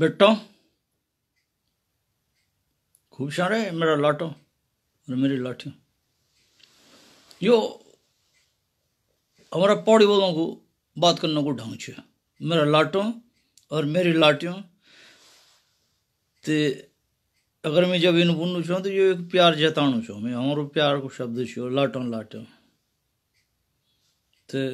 बेटो खूब रहे मेरा लाटो और मेरी लाठियों यो हमारा पौड़ी बोलों को बात करने को ढंग है मेरा लाटो और मेरी लाठियों ते अगर मैं जब इन बुनू छो तो ये एक प्यार जताणु छू मैं हमारो प्यार को शब्द छो लाटो लाटो ते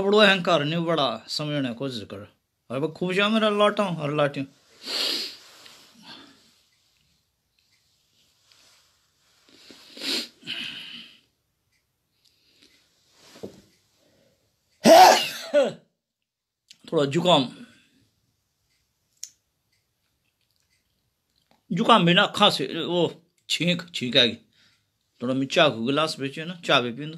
अपड़ो अहंकार नहीं बड़ा समझने कोशिश करो और वह खूब शामिल और लौटाऊँ और लौटूँ थोड़ा जुकाम जुकाम बिना ना खांसी वो छींक छींक आएगी थोड़ा मिर्चा गिलास बेचिए ना चाय भी पी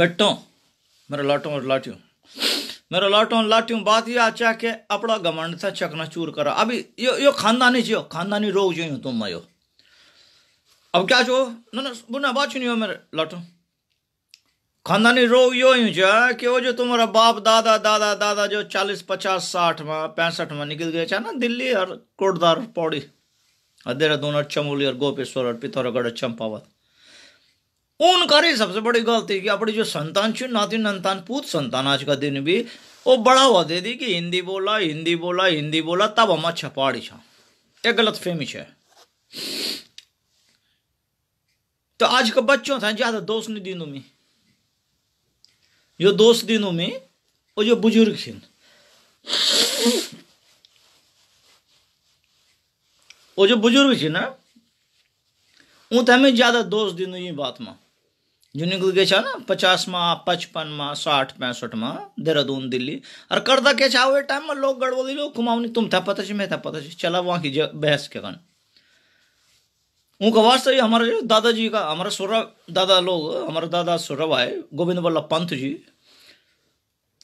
मेरा મારે और લાટ્યું मेरा लाटो लाटियों बात ये आचा के अपना घमंड था चकना चूर करा अभी यो यो खानदानी जियो खानदानी रोग जो तुम मायो अब क्या जो ना ना बुना बात नहीं हो मेरे लाटो खानदानी रोग यो यूं जो कि वो जो तुम्हारा बाप दादा दादा दादा जो चालीस पचास साठ में पैंसठ में निकल गए ना दिल्ली और कोटदार पौड़ी और देहरादून और चमोली और गोपेश्वर और पिथौरागढ़ और चंपावत उनकारी सबसे बड़ी गलती कि अपनी जो संतान छू नाती नंतान पूत संतान आज का दिन भी वो बढ़ावा दे दी कि हिंदी बोला हिंदी बोला हिंदी बोला तब हम अच्छा पहाड़ी छा ये गलत फहमी छ तो आज का बच्चों था ज्यादा दोस्त नहीं दिनों में जो दोस्त दिनों में वो जो बुजुर्ग थी वो जो बुजुर्ग थी ना उन हमें ज्यादा दोष दिनों ये बात में जुनिक के ना पचास माँ पचपन माँ साठ पैंसठ माँ देहरादून दिल्ली और करदा के छा वे टाइम में लोग गड़बड़ी लोग कुमाऊनी तुम था पता छी मैं था पता छी चला वहाँ की बहस के कन उनका वास्तव हमारे दादाजी का हमारा सोरा दादा लोग हमारे दादा सोरा भाई गोविंद वल्लभ पंत जी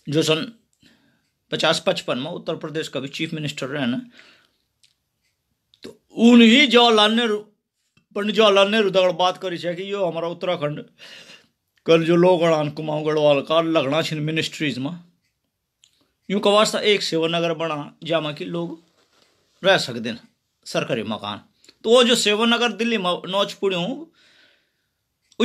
जो सन पचास पचपन में उत्तर प्रदेश का भी चीफ मिनिस्टर रहे ना तो उन्हीं जवाहरलाल नेहरू पंडित जवाहरलाल नेहरू दगड़ बात करी है कि यो हमारा उत्तराखंड कल जो लोग अड़ान कुमाऊं गढ़वाल का लगना छिन मिनिस्ट्रीज में यूँ का वास्ता एक सेवा नगर बना जामा कि लोग रह सकते हैं सरकारी मकान तो वो जो सेवा नगर दिल्ली में नौच पुड़ियों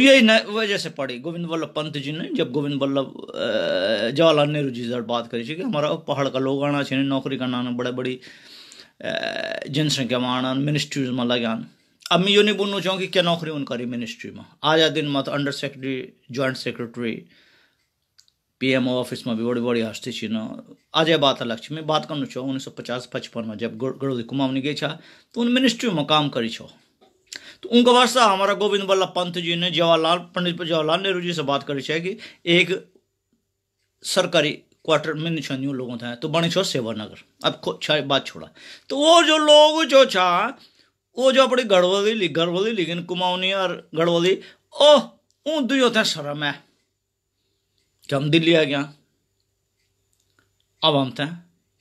यही वजह से पड़ी गोविंद वल्लभ पंत जी ने जब गोविंद वल्लभ जवाहरलाल नेहरू जी से बात करी थी कि हमारा पहाड़ का लोग आना चाहिए नौकरी करना बड़े बड़ी जनसंख्या में आना मिनिस्ट्रीज में आना अब मैं यो नहीं बोलना चाहूँ कि क्या नौकरी उनका रही मिनिस्ट्री में आज आ दिन में under secretary joint secretary PMO office में भी बड़ी बड़ी हस्ती ना आज बात अलग मैं बात करना चाहूँ उन्नीस सौ पचास पचपन में जब गणोदी कुमाऊनी गई छा तो उन मिनिस्ट्री में काम करी छो तो उनका वास्ता हमारा गोविंद वल्लभ पंत जी ने जवाहरलाल पंडित जवाहरलाल नेहरू जी से बात करी छे कि एक सरकारी क्वार्टर में निशान लोगों था तो बने छो सेवानगर अब बात छोड़ा तो वो जो लोग जो छा वो जो अपनी गड़बड़ी ली गड़बड़ी लिखी कमाऊनी और गड़बड़ी ओह हूं दुई होते शर्म है जम दिल्ली आ गया अब हम थे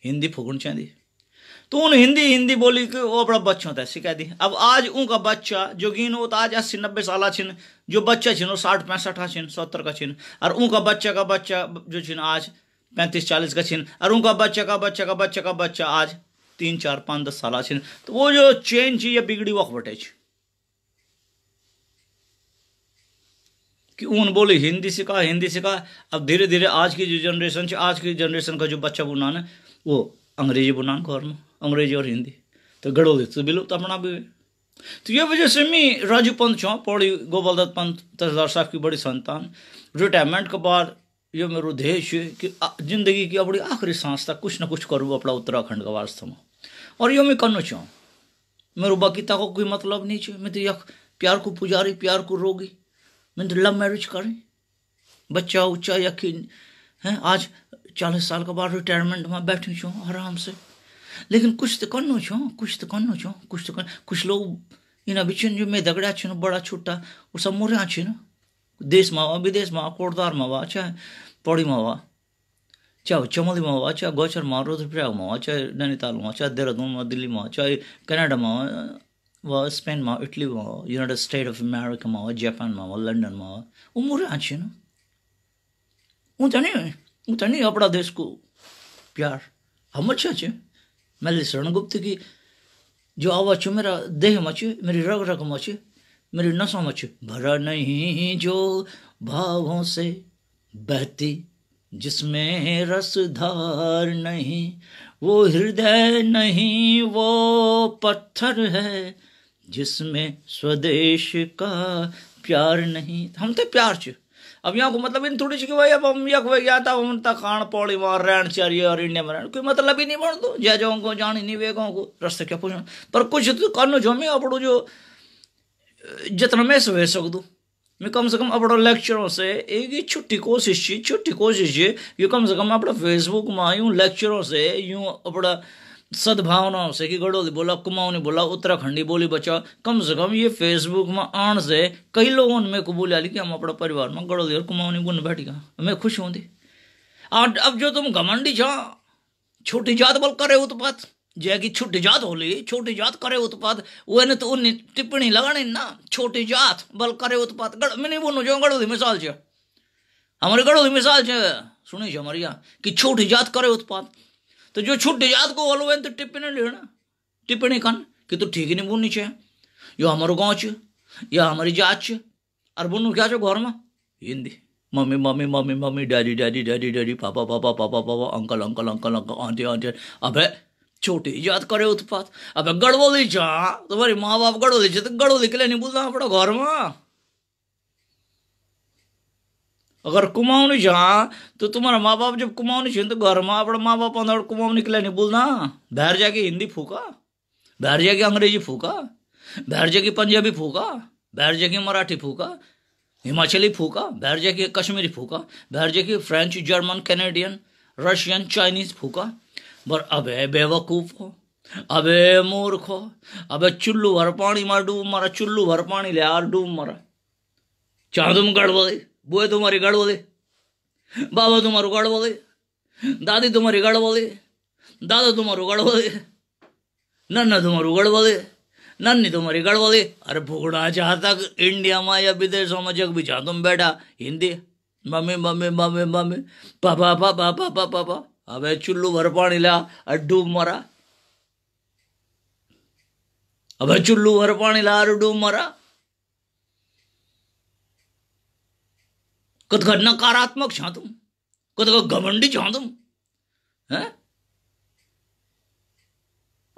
हिंदी फूकन चाहिए तो उन हिंदी हिंदी बोली के वो अपना बच्चों तय सिखा दी अब आज उनका बच्चा जो गिन वो तो आज अस्सी नब्बे साल छिन जो बच्चा छिन वो साठ पैंसठ छिन सत्तर का छिन और उनका बच्चा का बच्चा जो छिन आज पैंतीस चालीस का छिन और उनका बच्चा का बच्चा का बच्चा का बच्चा आज तीन चार पाँच दस साल तो वो जो चेन या बिगड़ी वक वटेज कि उन बोले हिंदी सिखा हिंदी सिखा अब धीरे धीरे आज की जो जनरेशन है आज की जनरेशन का जो बच्चा बुनान है वो अंग्रेजी बुनान घर में अंग्रेजी और हिंदी तो गड़ो दे तो बिलो तो अपना भी तो ये वजह से मैं राजू पंत छो पौड़ी गोपाल दत्त पंत तहसीलदार साहब की बड़ी संतान रिटायरमेंट के बाद ये मेरो उद्देश्य है कि जिंदगी की अपनी आखिरी सांस तक कुछ ना कुछ करूँ अपना उत्तराखंड का वास्तव में और यो मैं करना चाहूँ मेरे बाकिता को कोई मतलब नहीं चाहिए मैं तो यख प्यार को पुजारी प्यार को रोगी मैं तो लव मैरिज करें बच्चा उच्चा यकीन है आज चालीस साल के बाद रिटायरमेंट में बैठी छो आराम से लेकिन कुछ तो करना छो कुछ तो करना छो कुछ तो कुछ लोग इन बिचन जो मैं दगड़ा छिन बड़ा छोटा वो सब मोरिया छिन देश में वा विदेश में वा कोटदार में वा चाहे पौड़ी में वा चाहे में हो चाहे गछरमा में हो चाहे नैनीताल हो चाहे देहरादूनमा दिल्लीमा हो चाहे क्यानाडामा हो वा स्पेनमा में हो यूनाइटेड स्टेट ऑफ अमेरिका हो जापान हो लन्डनमा हो लंडन में आँचेन ऊ त नि ऊ त अपना देश को प्यार हम अच्छे मैं मैले शरणगुप्त की जो आवाज छ मेरा देह छ मेरी रग रग छ मेरी नसों में छ भरा नहीं जो भावों से बहती जिसमें रस धार नहीं वो हृदय नहीं वो पत्थर है जिसमें स्वदेश का प्यार नहीं हम तो प्यार च अब यहाँ को मतलब इन थोड़ी चुकी भाई अब हम यक वे गया था हम तक तो खान पौड़ी वहाँ रहन चाहिए और इंडिया में रहन कोई मतलब ही नहीं बन दो जय जो को जान ही नहीं वेगा को रस्ते क्या पूछना पर कुछ तो जो मैं अपड़ो जो जितना मैं सो सक मैं कम से कम अपना लेक्चरों से एक छुट्टी कोशिश छी छुट्टी कोशिश की कि कम से कम अपना फेसबुक में यूँ लेक्चरों से यूँ अपना सद्भावनाओं से कि गढ़ोली बोला कुमाऊनी बोला उत्तराखंडी बोली बचा कम से कम ये फेसबुक में आन से कई लोगों ने मेरे को बोला कि हम अपना परिवार में गढ़ोली और कुमाऊनी बुन बैठ गया मैं खुश हूँ दी अब जो तुम घमंडी छा छोटी जात बल करे उत्पात जय की छोटी जात होली छोटी जात करे उत्पाद वो ने तो उन टिप्पणी लगानी ना छोटी जात बल करे उत्पाद गड़ मैं नहीं बोलू जो गड़ो मिसाल छे हमारे गड़ो मिसाल छे सुनी छे हमारी यहाँ कि छोटी जात करे उत्पाद तो जो छोटी जात को बोलो तो टिप्पणी लेना टिप्पणी कन कि तू तो ठीक नहीं बोलनी चाहे यो हमारो गाँव छ या हमारी जात छ और बोलू क्या छो घर में Hindi mummy mummy mummy mummy daddy daddy daddy daddy पापा पापा पापा पापा uncle uncle uncle uncle aunty aunty अभी छोटे याद करे उत्पात अब गड़बोली छा तुम्हारी माँ बाप गड़बोली छे तो गड़बोली के लिए नहीं बोलना अपना घर में अगर कुमाऊनी जा तो तुम्हारा माँ बाप जब कुमाऊनी छे तो घर में अपना माँ बाप अंदर कुमाऊनी के लिए नहीं बोलना बाहर जाके हिंदी फूका बाहर जाके अंग्रेजी फूका बाहर जाके पंजाबी फूका बाहर जाके मराठी फूका हिमाचली फूका बाहर जाके कश्मीरी फूका बाहर जाके French German Canadian Russian Chinese फूका पर अबे बेवकूफ़ो अबे मूर्खो अबे चुल्लू भर पानी मार डूब मरा चुल्लू भर पानी ले यार डूब मरा चाह तुम गड़बड़ गई बुए तुम्हारी गड़बड़ गई बाबा तुम्हारो गड़बड़ गई दादी तुम्हारी गड़बड़ गई दादा तुम्हारो गड़बड़ गई नन्ना तुम्हारो गड़बड़ गई नन्नी तुम्हारी गई अरे भूगना जहाँ तक इंडिया में या विदेशों में जग भी जहाँ तुम बैठा Hindi mummy mummy mummy mummy पापा पापा पापा पापा अब चुल्लू ला अड्डू मरा अब चुल्लू भरपाणीला अड्डू मरा कत नकारात्मक छा तुम कत घमंडी छा तुम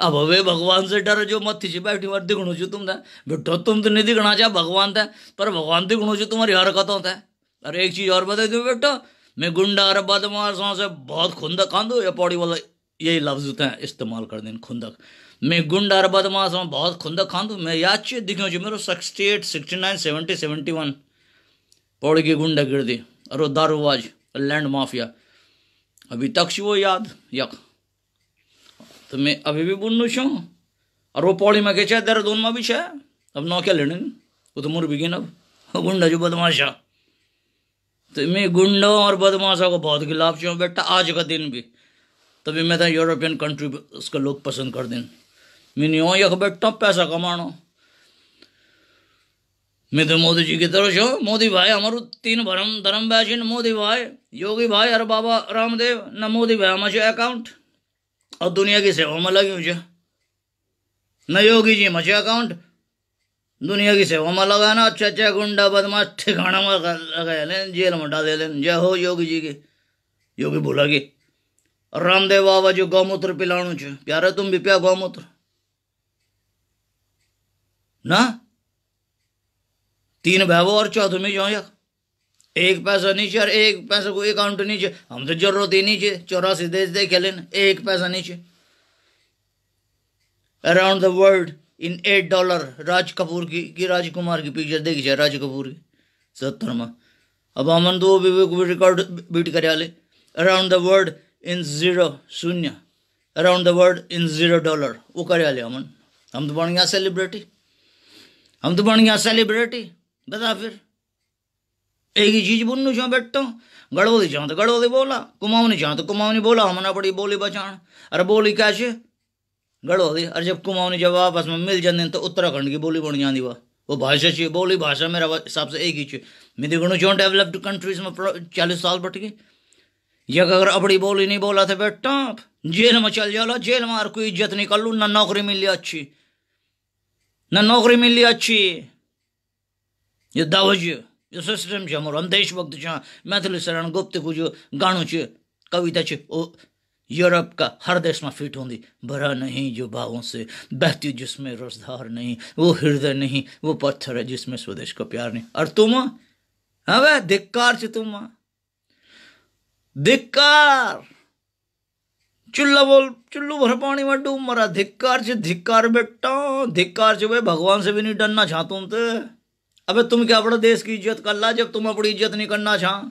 अब अवे भगवान से डर जो मत थी बैठी बार दिखणो छू तुम बिठो तुम तो नहीं दिखना चाहे भगवान था पर भगवान दिखणो छू तुम्हारी हरकत होता है अरे एक चीज और बता दू बेटो मैं गुंडा और बदमाशों से बहुत खुंदक खादू या पौड़ी वाला यही लफ्ज़ होते तो हैं इस्तेमाल कर दें खुंदक मैं गुंडा और बदमाशों बहुत खुंदक खांदो मैं याद चाहिए दिखो जी मेरे sixty eight sixty nine seventy seventy one Pauri की गुंडा गिर दी और वो दारूबाज लैंड माफिया अभी तक वो याद यक तो मैं अभी भी बुन छू और वो पौड़ी में के चाहे देहरादून में भी छे अब नौ क्या लेने वो तो मुर बिगिन अब गुंडा जो बदमाशा तुम्हें तो गुंडों और बदमाशों को बहुत गिलाफ चाहिए बेटा आज का दिन भी तभी मैं तो यूरोपियन कंट्री उसका लोग पसंद कर दें मैं नहीं हूँ यख तो बैठता हूँ पैसा कमाना मैं तो मोदी जी की तरफ हूँ मोदी भाई हमारो तीन भरम धर्म बैचिन मोदी भाई योगी भाई अरे बाबा रामदेव न मोदी भाई हमारे अकाउंट और दुनिया की सेवा में लगी मुझे न योगी जी मचे अकाउंट दुनिया की सेवा में लगाना अच्छा अच्छा गुंडा बदमाश ठिकाना में लगा लें जेल में डाल लें जय हो योगी जी की योगी बोला कि रामदेव बाबा जो गौमूत्र पिलाणु छो प्यारे तुम भी प्या गौमूत्र ना तीन भाई और चौथ में जाओ यार एक पैसा नीचे और एक पैसा को अकाउंट नीचे हम तो जरूरत ही नीचे चौरासी देश देखे लेना एक पैसा नीचे around the world in eight dollar Raj Kapoor की कि राज कुमार की पिक्चर देखी जाए राज कपूर की सत्तर में अब अमन दो विवेक भी रिकॉर्ड बीट कर आले around the world in zero शून्य around the world in zero dollar वो कर आले अमन हम तो बन गया सेलिब्रिटी हम तो बन गया सेलिब्रिटी बता फिर एक ही चीज बुनू छो बैठो गड़बोली चाहो तो गड़बड़ी बोला कुमाऊनी चाहो तो कुमाऊनी बोला हमने बड़ी बोली बचाण अरे बोली कैसे गड़ोदी और जब कुमाऊनी जब आपस में मिल जाते तो उत्तराखंड की बोली बन जाती वह वो भाषा चाहिए बोली भाषा मेरा हिसाब से एक ही चाहिए मैं देखो जो डेवलप्ड कंट्रीज में चालीस साल बट गए यक अगर अपनी बोली नहीं बोला था बेटा जेल में चल जाओ जेल में और कोई इज्जत नहीं कर लू ना नौकरी मिली अच्छी ना नौकरी मिली अच्छी ये दावज यो सिस्टम छ हम देशभक्त छ मैथिली शरण गुप्त कुछ गाणु गाणो छ कविता छ यूरोप का हर देश में फिट होंगी भरा नहीं जो भावों से बहती जिसमें रोजधार नहीं वो हृदय नहीं वो पत्थर है जिसमें स्वदेश को प्यार नहीं और तुम अबे हाँ धिक्कार से तुम धिक्कार चुल्ला बोल चुल्लू भर पानी में डूब मरा धिक्कार से धिक्कार बेटा धिक्कार से भाई भगवान से भी नहीं डरना चाहता हूं अबे तुम क्या अपने देश की इज्जत कर ला जब तुम अपनी इज्जत नहीं करना चाह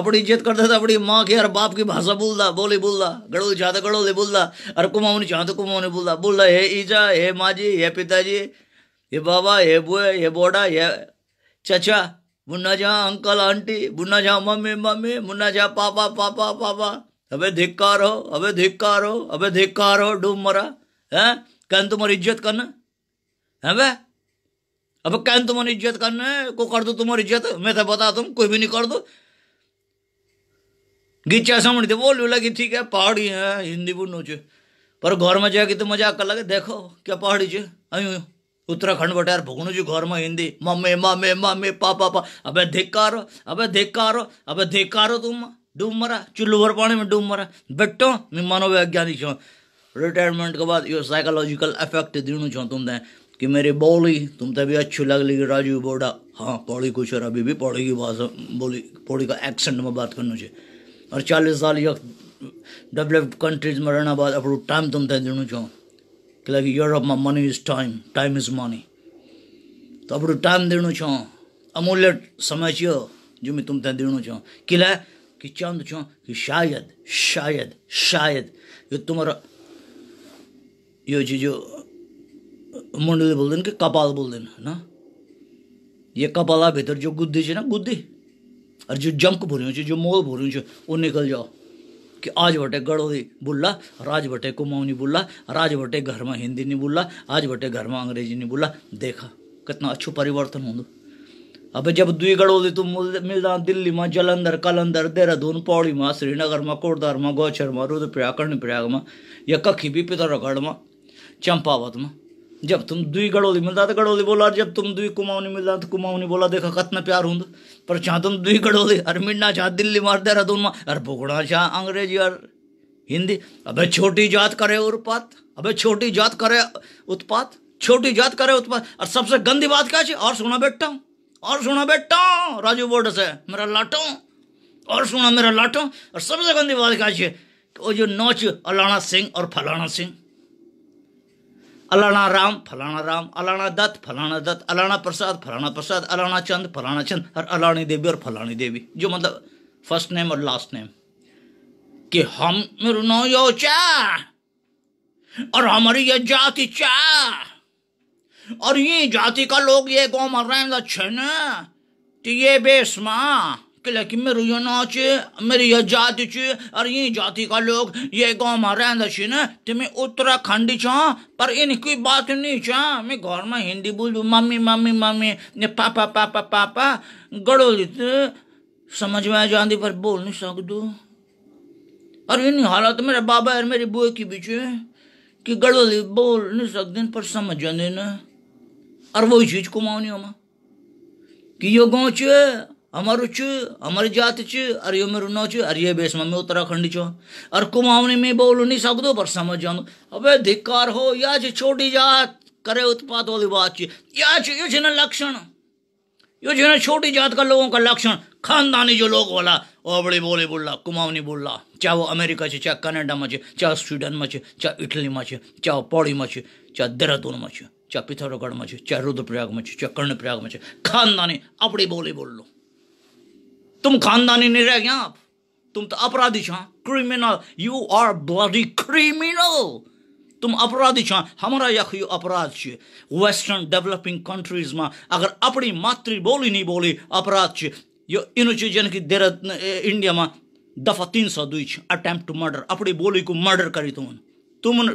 अपनी इज्जत करता था अपनी माँ की और बाप की भाषा बोलता बोली बोलता गड़ोली चाहते गड़ोली बोलता और कुमाऊनी चाहते कुमाऊनी बोलता बोलता हे ईजा हे माँ जी हे पिताजी हे बाबा हे बुए हे बोडा हे चचा मुन्ना जहाँ अंकल आंटी मुन्ना जहाँ मम्मी मम्मी मुन्ना जहाँ पापा पापा पापा अबे धिक्कार हो अबे धिक्कार हो अबे धिक्कार हो डूब मरा है कहन तुम्हारी इज्जत करना है वह अब कहन तुम्हारी इज्जत करना है को कर दो तुम्हारी इज्जत मैं तो बता तुम कोई भी नहीं कर दो ગીચા સાંભળી બોલ્યું લાગી ઠીક હે પહાડી હે હિન્દી બોલનું છે પર ઘરમાં જાય કે તો મજા આકા લાગે દેખો કે પહાડી છે અહીં ઉત્તરાખંડ વટાર ભોગણું છું ઘરમાં હિન્દી મમ્મી મમ્મી મમ્મી પાપા પા હવે ધિકારો હવે ધિકારો હવે ધિકારો તું डूब मरा चुल्लू भर पानी में डूब मरा बेटो मैं मानव छो रिटायरमेंट के बाद यो साइकोलॉजिकल इफेक्ट दीणु छो तुम ते कि मेरी बोली तुम ते भी अच्छी लग कि राजू बोडा हाँ पौड़ी कुछ और अभी भी पौड़ी की भाषा बोली पौड़ी का एक्सेंट में बात करना चाहिए और चालीस साल यक डेवलप्ड कंट्रीज में रहना बाद अपनो टाइम तुम ते दिनु छो किनकि यूरोप में money is time time is money तो अपनो टाइम दिनों छो अमूल्य समय चाहो जो मैं तुम ते दिनु छो किला कि चंद छो कि शायद शायद शायद ये तुम्हारा यो जी जो मुंडली बोल देन कि कपाल बोल है ना ये कपाला भीतर जो गुद्दी है ना गुद्दी और जो जंक भुरियो जो मोल भुरियो छ वो निकल जाओ कि आज बटे गढ़ोदी बोला और आज बटे कुमाऊनी बोला और आज बटे घर में हिंदी नहीं बोला आज बटे घर में अंग्रेजी नहीं बोला देखा कितना अच्छा परिवर्तन होंगे अब जब दुई गढ़ोदी तो मिल मिलदा दिल्ली में जलंधर कलंधर देहरादून पौड़ी में श्रीनगर में कोटदार में गौचर में रुद्रप्रयाग कर्णप्रयाग में या कखी भी पितरगढ़ में चंपावत में जब तुम दुई गड़ोली मिलता तो गड़ोली बोला जब तुम दुई कुमाऊनी मिलता तो कुमाऊनी बोला देखा कतना प्यार हूं पर चाह तुम दुई गड़ोली अर मिलना चाह दिल्ली मार दे रहा अर भुगड़ा चाह अंग्रेजी और हिंदी अबे छोटी जात करे उत्पात अबे छोटी जात करे उत्पात छोटी जात करे उत्पात और सबसे गंदी बात क्या है और सुना बेटा और सुना बेटा राजू बोर्ड से मेरा लाटो और सुना मेरा लाटो और सबसे गंदी बात क्या है तो वो जो नौच अलाना सिंह और फलाना सिंह अलाना राम फलाना राम अलाना दत्त फलाना दत्त अलाना प्रसाद फलाना प्रसाद अलाना चंद फलाना चंद और अलानी देवी और फलानी देवी जो मतलब फर्स्ट नेम और लास्ट नेम कि हम नो यो चा और हमारी ये जाति चा और ये जाति का लोग ये गो मर रहे हैं अच्छे तो ये बेसमा कि लेकिन मेरे ये नाच मेरी ये जाति च और ये जाति का लोग ये गाँव में रहंदा ना तो मैं उत्तराखंड छ पर इनकी बात नहीं छ मैं घर में हिंदी बोल दू मम्मी मम्मी मम्मी ने पापा पापा पापा गड़ोली तो समझ में आ जाती पर बोल नहीं सकदू और इन हालत मेरे बाबा और मेरी बुआ की बीच कि गड़ोली बोल नहीं सकते पर समझ जाते और वही चीज कुमाऊनी हमें कि यो गाँव अमर उच अमर जात च अरियो में रुना च ये बेस में उत्तराखंड चो अर कुमावनी में बोल नहीं सकदो पर समझ जानो अबे धिक्कार हो या जी छोटी जात करे उत्पाद वाली बात च या च यो न लक्षण यो जिन छोटी जात का लोगों का लक्षण खानदानी जो लोग वाला और बड़े बोले बोला कुमावनी बोला चाहे वो अमेरिका से चाहे कनाडा में चाहे स्वीडन में चाहे इटली में चाहे पौड़ी में चाहे देहरादून में चाहे पिथौरागढ़ में चाहे रुद्रप्रयाग में चाहे कर्णप्रयाग में खानदानी अपनी बोली बोल लो तुम खानदानी नहीं रह गया आप तुम तो अपराधी छा criminal you are bloody criminal तुम अपराधी छा हमारा यख यू अपराध छ वेस्टर्न डेवलपिंग कंट्रीज में अगर अपनी मातृबोली नहीं बोली अपराध छ यो इन चीजन की देर इंडिया में दफा तीन सौ दुई छ टू मर्डर अपनी बोली को मर्डर करी तो तुम तुम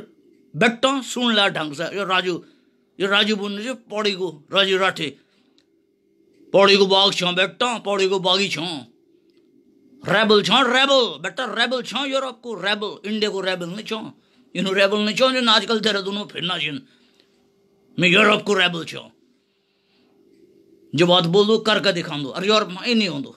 बेटा सुन ला ढंग से यो राजू यो राजू बुन जो पौड़ी को राजू राठी पौड़ी को बाग छो बेटा पौड़ी को बागी छो रेबल छो रेबल बेटा रेबल छो यूरोप को रेबल इंडिया को रेबल नहीं छो इन रेबल नहीं छो जिन आजकल तेरे दोनों फिरना छिन मैं यूरोप को रेबल छो जो बात बोल दो करके दिखा दो अरे यूरोप में नहीं हो दो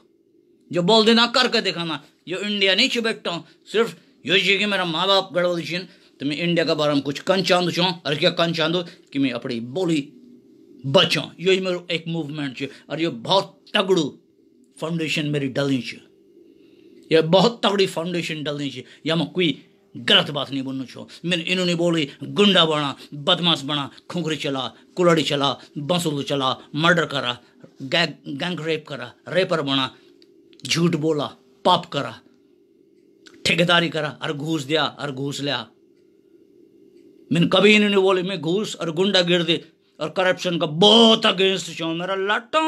जो बोल देना करके दिखाना जो इंडिया नहीं छो बेटा सिर्फ यो जी कि मेरा माँ बाप गड़बड़ छिन तो मैं इंडिया के बारे में कुछ कन चाहूँ अरे क्या कन चाहूँ कि मैं अपनी बोली बचो यो ही मेरो एक मूवमेंट और यो बहुत तगड़ो फाउंडेशन मेरी डलनी ये बहुत तगड़ी फाउंडेशन डलनी छ या कोई गलत बात नहीं बोलना छो मैंने नहीं बोली गुंडा बना बदमाश बना खुखरी चला कुलड़ी चला बंसूल तो चला मर्डर करा गैंग गैंग रेप करा रेपर बना झूठ बोला पाप करा ठेकेदारी करा और घूस दिया और घूस लिया मैंने कभी इन्होंने बोले मैं घूस और गुंडा गिर दे और करप्शन का बहुत अगेंस्ट छो मेरा लाटो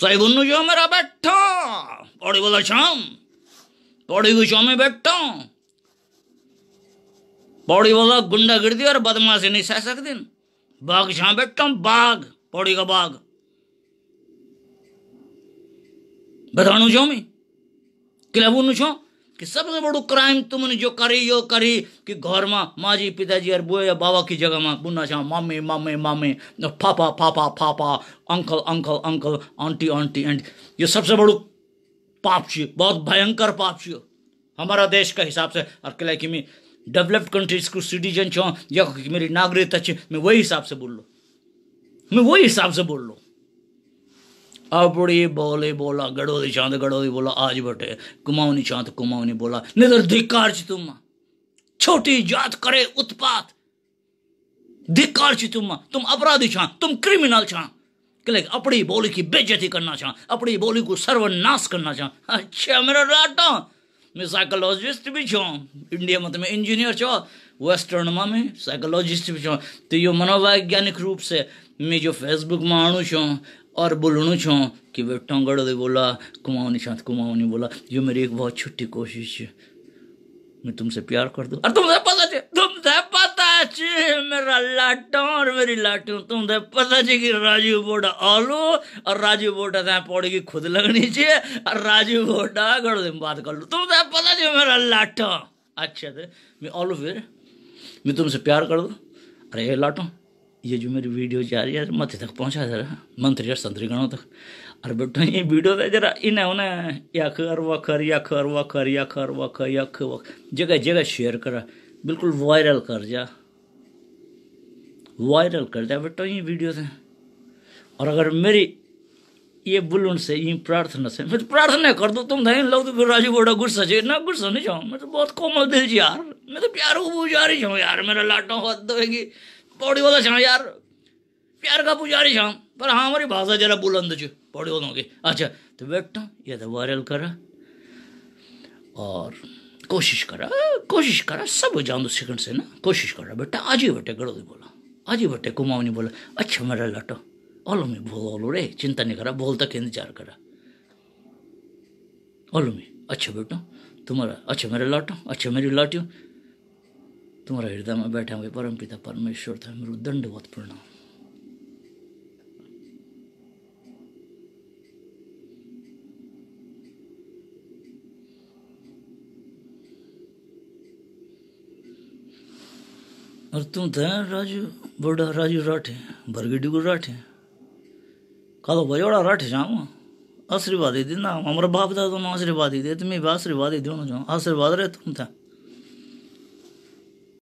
सही बुनू छो मेरा बैठो पौड़ी बोला शाम पौड़ी भी छो में बैठो पौड़ी बोला गुंडा गिर गुंडागिर्दी और बदमाशी नहीं सह सकते बाघ छा बैठो बाघ पौड़ी का बाघ बताणु छो मैं किला बुनू छो कि सबसे बड़ो क्राइम तुमने जो करी यो करी कि घर में माँ जी पिताजी और बुआ या बाबा की जगह में बुना छा मामे मामे मामे फापा फापा फापा uncle uncle uncle aunty aunty aunty ये सबसे बड़ो पाप छो बहुत भयंकर पाप छो हमारा देश का हिसाब से और किला कि मैं डेवलप्ड कंट्रीज को सिटीजन छो या मेरी नागरिकता छे मैं वही हिसाब से बोल लो मैं वही हिसाब से बोल लूँ अपड़ी बोले बोला गड़ो दी शांत गड़ो दी बोला आज बटे कुमाऊँ निशांत कुमाऊँ ने बोला निधर धिकार तुम छोटी जात करे उत्पात धिकार तुम तुम अपराधी छा तुम क्रिमिनल छा कले अपनी बोली की बेजती करना चाह अपनी बोली को सर्वनाश करना चाह अच्छा मेरा लाटा मैं साइकोलॉजिस्ट भी छो इंडिया मत में इंजीनियर छो वेस्टर्न में साइकोलॉजिस्ट भी छो तो यो मनोवैज्ञानिक रूप से मैं जो फेसबुक में आणु छो और बोलणु छो कि वे टोंगड़ दे बोला कुमाऊँ निशांत कुमाऊँ ने बोला ये मेरी एक बहुत छोटी कोशिश है मैं तुमसे प्यार कर दूँ और तुमसे पता छे तुमसे पता छे मेरा लाटो और मेरी लाटू तुमसे पता छे कि राजीव बोडा आलो और राजीव बोडा तैं पौड़ी की खुद लगनी छे और राजीव बोडा गड़ दिन बात कर लूँ तुमसे पता छे मेरा लाटा अच्छा थे मैं आलो फिर मैं तुमसे प्यार कर दूँ अरे लाटो ये जो मेरी वीडियो जा रही है मत तक पहुंचा जरा मंत्री और संतरीगणों तक और बेटो ये वीडियो था जरा इन्हें उन्हें यख अर वखर यख अर वखर यख अर वखर यख वख जगह जगह शेयर करा बिल्कुल वायरल कर जा वायरल कर जा बेटो ये वीडियो से और अगर मेरी ये बुलून से ये प्रार्थना से मैं तो प्रार्थना कर दो तुम धैन लग तो फिर राजू बोड़ा गुस्सा चाहिए ना गुस्सा नहीं जाऊँ मैं तो बहुत कोमल दिल जी यार मैं तो प्यार हो जा रही जाऊँ यार मेरा लाटो हद दोगी पौड़ी वाला छा यार प्यार का पुजारी छा पर हाँ हमारी भाषा जरा बुलंद छ पौड़ी वालों की अच्छा तो बैठो ये तो वायरल करा और कोशिश करा कोशिश करा सब जान सिकंड से ना कोशिश करा बेटा आज ही गड़ो गड़ोदी बोला आज ही कुमाऊ नहीं बोला अच्छा मेरा लटो ओलो में बोलो ओलो रे चिंता नहीं करा बोलता के इंतजार करा ओलो में अच्छा बेटो तुम्हारा अच्छा मेरा लौटो अच्छा मेरी लौटियो तुम्हारा हृदय में बैठे हुए परम पिता परमेश्वर था मेरू दंडवत प्रणाम और तुम थे तो राजू बड़ा राजू राठे बरगडी को राठे कालो बयोड़ा राठे जाऊँ आशीर्वाद ही देना हमारा बाप दादा तुम तो आशीर्वाद ही दे तुम्हें आशीर्वाद ही देना जाओ आशीर्वाद रहे तुम था तो।